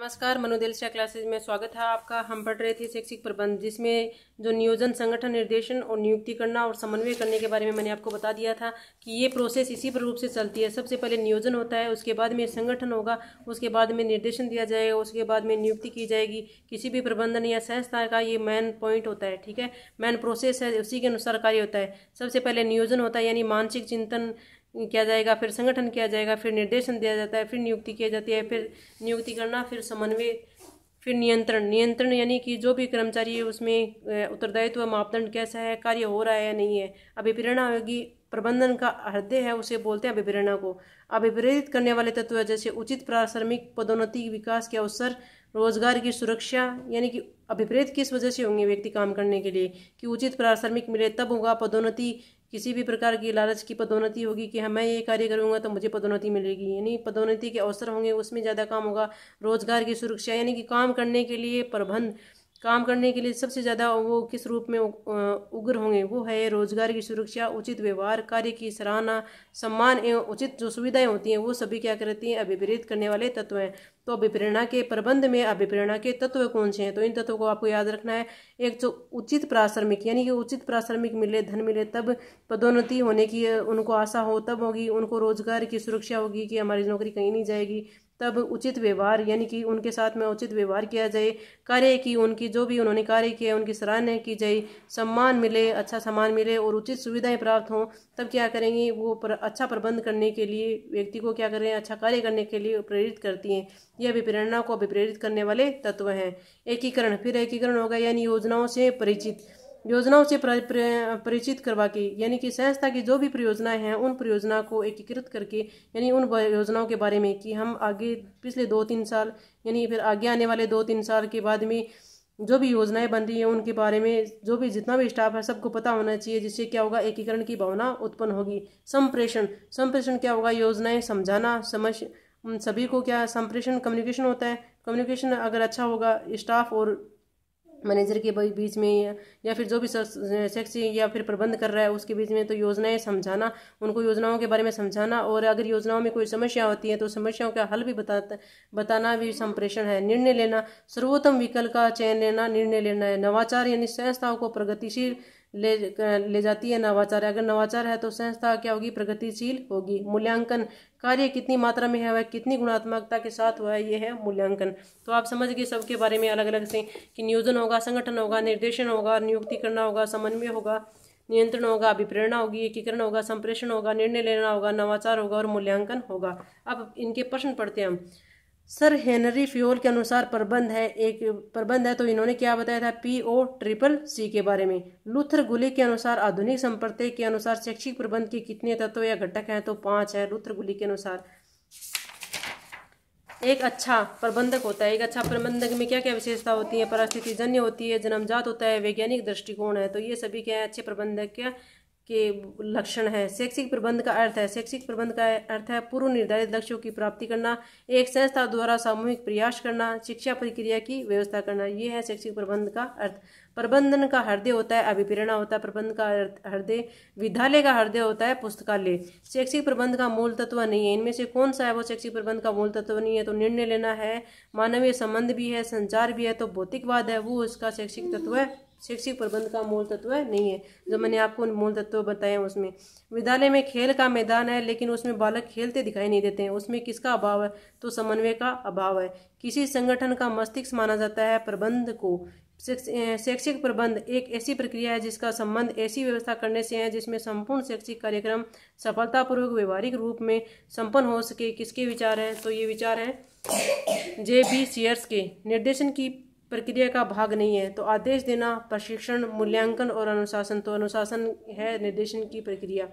नमस्कार मनोदेलसा क्लासेज में स्वागत है आपका हम पढ़ रहे थे शैक्षिक प्रबंध जिसमें जो नियोजन संगठन निर्देशन और नियुक्ति करना और समन्वय करने के बारे में मैंने आपको बता दिया था कि ये प्रोसेस इसी प्रूप से चलती है सबसे पहले नियोजन होता है उसके बाद में संगठन होगा उसके बाद में निर्देशन दिया जाएगा उसके बाद में नियुक्ति की जाएगी किसी भी प्रबंधन या संस्था का ये मेन पॉइंट होता है ठीक है मेन प्रोसेस है उसी के अनुसार कार्य होता है सबसे पहले नियोजन होता है यानी मानसिक चिंतन किया जाएगा फिर संगठन किया जाएगा फिर निर्देशन दिया जाता है फिर नियुक्ति किया जाती है फिर नियुक्ति करना फिर समन्वय फिर नियंत्रण नियंत्रण यानी कि जो भी कर्मचारी है उसमें उत्तरदायित्व मापदंड कैसा है कार्य हो रहा है या नहीं है अभिप्रेरणा होगी प्रबंधन का हृदय है उसे बोलते हैं अभिप्रेरणा को अभिप्रेरित करने वाले तत्व जैसे उचित प्राश्रमिक पदोन्नति विकास के अवसर रोजगार की सुरक्षा यानी कि अभिप्रेत किस वजह से होंगे व्यक्ति काम करने के लिए कि उचित प्राश्रमिक मिले तब होगा पदोन्नति किसी भी प्रकार की लालच की पदोन्नति होगी कि हाँ, मैं ये कार्य करूँगा तो मुझे पदोन्नति मिलेगी यानी पदोन्नति के अवसर होंगे उसमें ज़्यादा काम होगा रोजगार की सुरक्षा यानी कि काम करने के लिए प्रबंध काम करने के लिए सबसे ज़्यादा वो किस रूप में उग्र होंगे वो है रोजगार की सुरक्षा उचित व्यवहार कार्य की सराहना सम्मान एवं उचित जो सुविधाएं होती हैं वो सभी क्या करती हैं अभिप्रेरित करने वाले तत्व हैं तो अभिप्रेरणा के प्रबंध में अभिप्रेरणा के तत्व कौन से हैं तो इन तत्वों को आपको याद रखना है एक जो तो उचित प्रासमिक यानी कि उचित प्रासमिक मिले धन मिले तब पदोन्नति होने की उनको आशा हो तब होगी उनको रोजगार की सुरक्षा होगी कि हमारी नौकरी कहीं नहीं जाएगी तब उचित व्यवहार यानी कि उनके साथ में उचित व्यवहार किया जाए कार्य की उनकी जो भी उन्होंने कार्य किया उनकी सराहना की जाए सम्मान मिले अच्छा सम्मान मिले और उचित सुविधाएं प्राप्त हों तब क्या करेंगे वो पर, अच्छा प्रबंध करने के लिए व्यक्ति को क्या करें अच्छा कार्य करने के लिए प्रेरित करती हैं यह अभिप्रेरणा को अभिप्रेरित करने वाले तत्व हैं एकीकरण फिर एकीकरण होगा यानी योजनाओं से परिचित योजनाओं से परिचित करवा के यानी कि संस्था की जो भी परियोजनाएं हैं उन परियोजना को एकीकृत करके यानी उन योजनाओं के बारे में कि हम आगे पिछले दो तीन साल यानी फिर आगे आने वाले दो तीन साल के बाद में जो भी योजनाएं बन रही हैं उनके बारे में जो भी जितना भी स्टाफ है सबको पता होना चाहिए जिससे क्या होगा एकीकरण की भावना उत्पन्न होगी संप्रेषण संप्रेषण क्या होगा योजनाएं समझाना समझ सभी को क्या संप्रेषण कम्युनिकेशन होता है कम्युनिकेशन अगर अच्छा होगा स्टाफ और मैनेजर के बीच में या फिर जो भी शख्स या फिर प्रबंध कर रहा है उसके बीच में तो योजनाएं समझाना उनको योजनाओं के बारे में समझाना और अगर योजनाओं में कोई समस्या होती है तो समस्याओं का हल भी बता बताना भी संप्रेषण है निर्णय लेना सर्वोत्तम विकल्प का चयन लेना निर्णय लेना है नवाचार यानी संस्थाओं को प्रगतिशील ले ले जाती है नवाचार अगर नवाचार है तो संस्था क्या होगी प्रगतिशील होगी मूल्यांकन कार्य कितनी मात्रा में है वह कितनी गुणात्मकता के साथ हुआ है ये है मूल्यांकन तो आप समझ गए सबके बारे में अलग अलग से कि नियोजन होगा संगठन होगा निर्देशन होगा नियुक्ति करना होगा समन्वय होगा नियंत्रण होगा अभिप्रेरणा होगी एकीकरण होगा संप्रेषण होगा निर्णय लेना होगा नवाचार होगा और मूल्यांकन होगा अब इनके प्रश्न पढ़ते हैं हम सर हेनरी फ्योल के अनुसार प्रबंध है एक प्रबंध है तो इन्होंने क्या बताया था पी ओ ट्रिपल सी के बारे में लुथर गुली के अनुसार आधुनिक संप्रदय के अनुसार शैक्षिक प्रबंध के कितने तत्व या घटक हैं तो पांच है लुथर गुली के अनुसार एक अच्छा प्रबंधक होता है एक अच्छा प्रबंधक में क्या क्या विशेषता होती है परिस्थिति जन्य होती है जन्मजात होता है वैज्ञानिक दृष्टिकोण है तो ये सभी क्या है अच्छे प्रबंधक क्या के लक्षण है शैक्षिक प्रबंध का अर्थ है शैक्षिक प्रबंध का अर्थ है पूर्व निर्धारित लक्ष्यों की प्राप्ति करना एक संस्था द्वारा सामूहिक प्रयास करना शिक्षा प्रक्रिया की व्यवस्था करना ये है शैक्षिक प्रबंध का अर्थ प्रबंधन का हृदय होता है अभिप्रेरणा होता है प्रबंध का हृदय विद्यालय का हृदय होता है पुस्तकालय शैक्षिक प्रबंध का मूल तत्व नहीं है इनमें से कौन सा है वो शैक्षिक प्रबंध का मूल तत्व नहीं है तो निर्णय लेना है मानवीय संबंध भी है संचार भी है तो भौतिकवाद है वो उसका शैक्षिक तत्व है शैक्षिक प्रबंध का मूल तत्व नहीं है जो मैंने आपको मूल तत्व बताए हैं उसमें विद्यालय में खेल का मैदान है लेकिन उसमें बालक खेलते दिखाई नहीं देते हैं उसमें किसका अभाव है तो समन्वय का अभाव है किसी संगठन का मस्तिष्क माना जाता है प्रबंध को शैक्षिक प्रबंध एक ऐसी प्रक्रिया है जिसका संबंध ऐसी व्यवस्था करने से है जिसमें संपूर्ण शैक्षिक कार्यक्रम सफलतापूर्वक व्यवहारिक रूप में संपन्न हो सके किसके विचार हैं तो ये विचार हैं जे बी सीयर्स के निर्देशन की प्रक्रिया का भाग नहीं है तो आदेश देना प्रशिक्षण मूल्यांकन और अनुशासन तो अनुशासन है निर्देशन की प्रक्रिया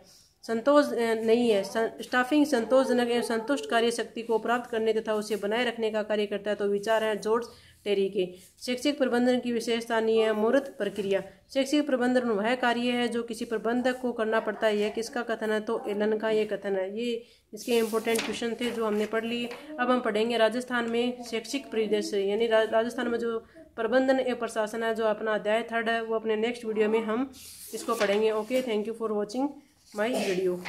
संतोष नहीं है स्टाफिंग संतोषजनक एवं संतुष्ट कार्य शक्ति को प्राप्त करने तथा उसे बनाए रखने का कार्य करता है तो विचार है जोड़ टेरी के शैक्षिक प्रबंधन की विशेषता नहीं है मूर्त प्रक्रिया शैक्षिक प्रबंधन वह कार्य है जो किसी प्रबंधक को करना पड़ता है यह किसका कथन है तो एलन का ये कथन है ये इसके इम्पोर्टेंट क्वेश्चन थे जो हमने पढ़ लिए अब हम पढ़ेंगे राजस्थान में शैक्षिक परिदृश्य यानी राजस्थान में जो प्रबंधन एवं प्रशासन है जो अपना अध्याय थर्ड है वो अपने नेक्स्ट वीडियो में हम इसको पढ़ेंगे okay thank you for watching my video